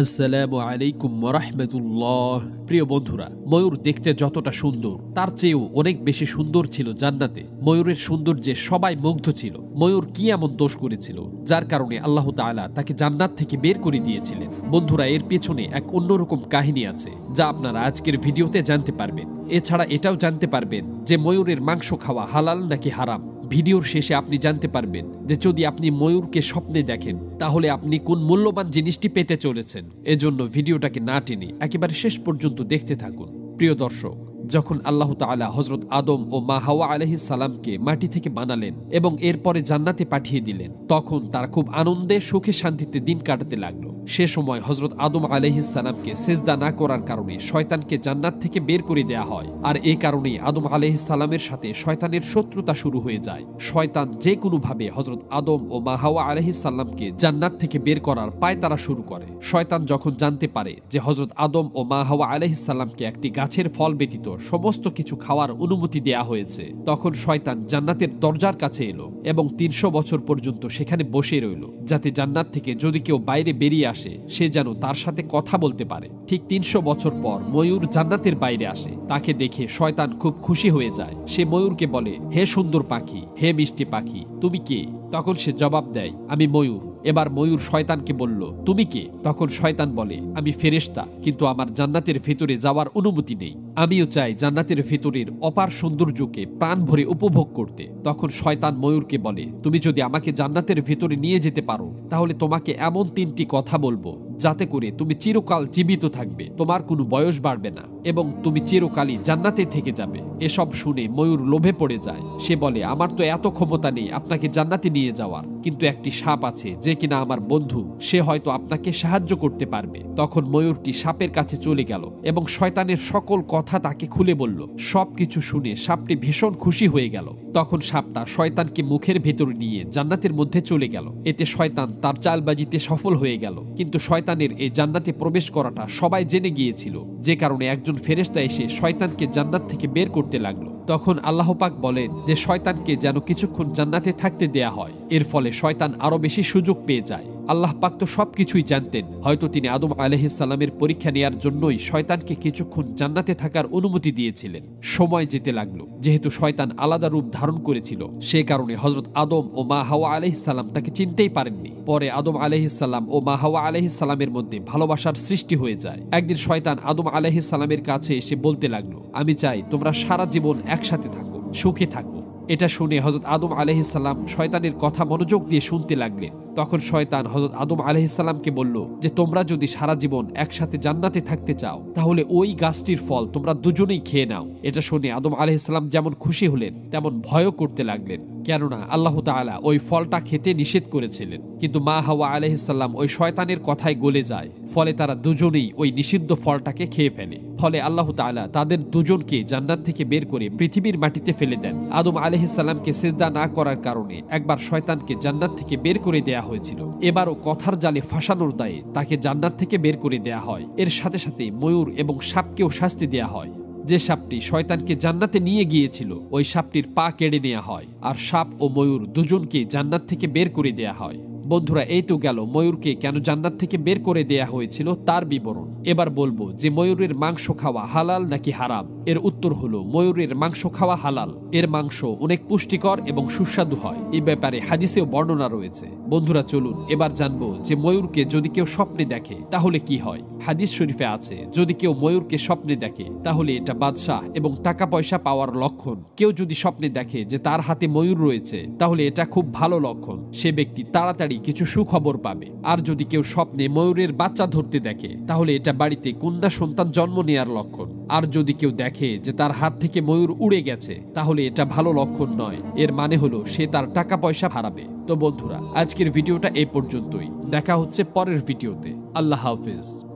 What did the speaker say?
আসসালামু আলাইকুম রহমতুল্লাহ প্রিয় বন্ধুরা ময়ূর দেখতে যতটা সুন্দর তার চেয়েও অনেক বেশি সুন্দর ছিল জান্নাতে ময়ূরের সৌন্দর্যে সবাই মুগ্ধ ছিল ময়ূর কি এমন দোষ করেছিল যার কারণে আল্লাহ তালা তাকে জান্নাত থেকে বের করে দিয়েছিলেন বন্ধুরা এর পেছনে এক অন্যরকম কাহিনী আছে যা আপনারা আজকের ভিডিওতে জানতে পারবেন এছাড়া এটাও জানতে পারবেন যে ময়ূরের মাংস খাওয়া হালাল নাকি হারাম ভিডিওর শেষে আপনি জানতে পারবেন যে যদি আপনি ময়ূরকে স্বপ্নে দেখেন তাহলে আপনি কোন মূল্যবান জিনিসটি পেতে চলেছেন এজন্য ভিডিওটাকে না টেনে একেবারে শেষ পর্যন্ত দেখতে থাকুন প্রিয় দর্শক যখন আল্লাহ তালা হজরত আদম ও মা হাওয়া আলহি সালামকে মাটি থেকে বানালেন এবং এরপরে জান্নাতে পাঠিয়ে দিলেন তখন তারা খুব আনন্দে সুখে শান্তিতে দিন কাটাতে লাগলো সে সময় হজরত আদম আলহিসালামকে সেজদা না করার কারণে শয়তানকে জান্নাত থেকে বের করে দেয়া হয় আর এ কারণেই আদম আলহিসালামের সাথে শয়তানের শত্রুতা শুরু হয়ে যায় শয়তান যে কোনোভাবে হজরত আদম ও মাহাওয়া আলহিসাল্লামকে জান্নাত থেকে বের করার পায় তারা শুরু করে শয়তান যখন জানতে পারে যে হজরত আদম ও মাহাওয়া আলহিসাল্লামকে একটি গাছের ফল ব্যতীত সমস্ত কিছু খাওয়ার অনুমতি দেয়া হয়েছে তখন শয়তান জান্নাতের দরজার কাছে এলো এবং তিনশো বছর পর্যন্ত সেখানে বসে রইল যাতে জান্নাত থেকে যদি কেউ বাইরে বেরিয়ে আসে আসে সে যেন তার সাথে কথা বলতে পারে ঠিক তিনশো বছর পর ময়ূর জান্নাতের বাইরে আসে তাকে দেখে শয়তান খুব খুশি হয়ে যায় সে ময়ূরকে বলে হে সুন্দর পাখি হে মিষ্টি পাখি তুমি কে তখন সে জবাব দেয় আমি ময়ূর এবার ময়ূর শয়তানকে বলল তুমি কে তখন শয়তান বলে আমি ফেরেস্তা কিন্তু আমার জান্নাতের ভেতরে যাওয়ার অনুমতি নেই আমিও চাই জান্নাতের ভেতরের অপার সৌন্দর্যকে প্রাণ ভরে উপভোগ করতে তখন শয়তান ময়ূরকে বলে তুমি যদি আমাকে জান্নাতের ভেতরে নিয়ে যেতে পারো তাহলে তোমাকে এমন তিনটি কথা বলবো যাতে করে তুমি চিরকাল জীবিত থাকবে তোমার কোনো বয়স বাড়বে না এবং তুমি চিরকালই জান্নাতে থেকে যাবে এসব শুনে ময়ূর লোভে পড়ে যায় সে বলে আমার তো এত ক্ষমতা নেই আপনাকে জান্নাতে নিয়ে যাওয়ার কিন্তু একটি সাপ আছে যে কিনা আমার বন্ধু সে হয়তো আপনাকে সাহায্য করতে পারবে তখন ময়ূরটি সাপের কাছে চলে গেল এবং শয়তানের সকল কথা তাকে খুলে বলল সব কিছু শুনে সাপটি ভীষণ খুশি হয়ে গেল তখন সাপটা শয়তানকে মুখের ভেতরে নিয়ে জান্নাতের মধ্যে চলে গেল এতে শয়তান তার চালবাজিতে সফল হয়ে গেল কিন্তু শয়তান শয়তানের এই জান্নাতে প্রবেশ করাটা সবাই জেনে গিয়েছিল যে কারণে একজন ফেরেস্তা এসে শয়তানকে জান্নাত থেকে বের করতে লাগলো তখন আল্লাহ পাক বলেন যে শয়তানকে যেন কিছুক্ষণ জান্নাতে থাকতে দেয়া হয় এর ফলে শয়তান আরও বেশি সুযোগ পেয়ে যায় আল্লাহ পাক তো সব কিছুই জানতেন হয়তো তিনি আদম আলহিসাল্লামের পরীক্ষা নেয়ার জন্যই শয়তানকে কিছুক্ষণ জান্নাতে থাকার অনুমতি দিয়েছিলেন সময় যেতে লাগলো যেহেতু শয়তান আলাদা রূপ ধারণ করেছিল সে কারণে হজরত আদম ও মা হাওয়া আলহিসাল্লাম তাকে চিনতেই পারেননি পরে আদম আলহিসাল্লাম ও মা হাওয়া আলহিসাল্লামের মধ্যে ভালোবাসার সৃষ্টি হয়ে যায় একদিন শয়তান আদম আলহিসাল্লামের কাছে এসে বলতে লাগলো আমি চাই তোমরা সারা জীবন একসাথে থাকো সুখে থাকো এটা শুনে হজরত আদম আলহিসাল্লাম শয়তানের কথা মনোযোগ দিয়ে শুনতে লাগলেন তখন শয়তান হজরত আদম ইসলামকে বলল যে তোমরা যদি সারা জীবন একসাথে জান্নাতে থাকতে চাও তাহলে ওই গাছটির ফল তোমরা দুজনেই খেয়ে নাও এটা শুনে আদম ইসলাম যেমন খুশি হলেন তেমন ভয়ও করতে লাগলেন কেননা আল্লাহ তালা ওই ফলটা খেতে নিষেধ করেছিলেন কিন্তু মা হাওয়া আলহিসাল্লাম ওই শয়তানের কথায় গলে যায় ফলে তারা দুজনেই ওই নিষিদ্ধ ফলটাকে খেয়ে ফেলে ফলে আল্লাহ তালা তাদের দুজনকে জান্নাত থেকে বের করে পৃথিবীর মাটিতে ফেলে দেন আদম আলহিসাল্লামকে সেজদা না করার কারণে একবার শয়তানকে জান্নাত থেকে বের করে দেয়া হয়েছিল এবারও কথার জালে ফাঁসানোর দায়ে তাকে জান্নাত থেকে বের করে দেয়া হয় এর সাথে সাথে ময়ূর এবং সাপকেও শাস্তি দেয়া হয় যে সাপটি শয়তানকে জান্নাতে নিয়ে গিয়েছিল ওই সাপটির পা কেড়ে নেওয়া হয় আর সাপ ও ময়ূর দুজনকে জান্নাত থেকে বের করে দেয়া হয় বন্ধুরা এই তো গেল ময়ূরকে কেন জান্নাত থেকে বের করে দেয়া হয়েছিল তার বিবরণ এবার বলবো যে ময়ূরের মাংস খাওয়া হালাল নাকি হারাম এর উত্তর হলো ময়ূরের মাংস খাওয়া হালাল এর মাংস অনেক পুষ্টিকর এবং সুস্বাদু হয় এ ব্যাপারে হাদিসেও বর্ণনা রয়েছে বন্ধুরা চলুন এবার জানবো যে ময়ূরকে যদি কেউ স্বপ্নে দেখে তাহলে কি হয় হাদিস শরীফে আছে যদি কেউ ময়ূরকে স্বপ্নে দেখে তাহলে এটা বাদশাহ এবং টাকা পয়সা পাওয়ার লক্ষণ কেউ যদি স্বপ্নে দেখে যে তার হাতে ময়ূর রয়েছে তাহলে এটা খুব ভালো লক্ষণ সে ব্যক্তি তাড়াতাড়ি কিছু সুখবর পাবে আর যদি কেউ স্বপ্নে ময়ূরের বাচ্চা ধরতে দেখে তাহলে এটা বাড়িতে কন্যা সন্তান জন্ম নেয়ার লক্ষণ আর যদি কেউ দেখে যে তার হাত থেকে ময়ূর উড়ে গেছে তাহলে এটা ভালো লক্ষণ নয় এর মানে হলো সে তার টাকা পয়সা হারাবে তো বন্ধুরা আজকের ভিডিওটা এ পর্যন্তই দেখা হচ্ছে পরের ভিডিওতে আল্লাহ হাফিজ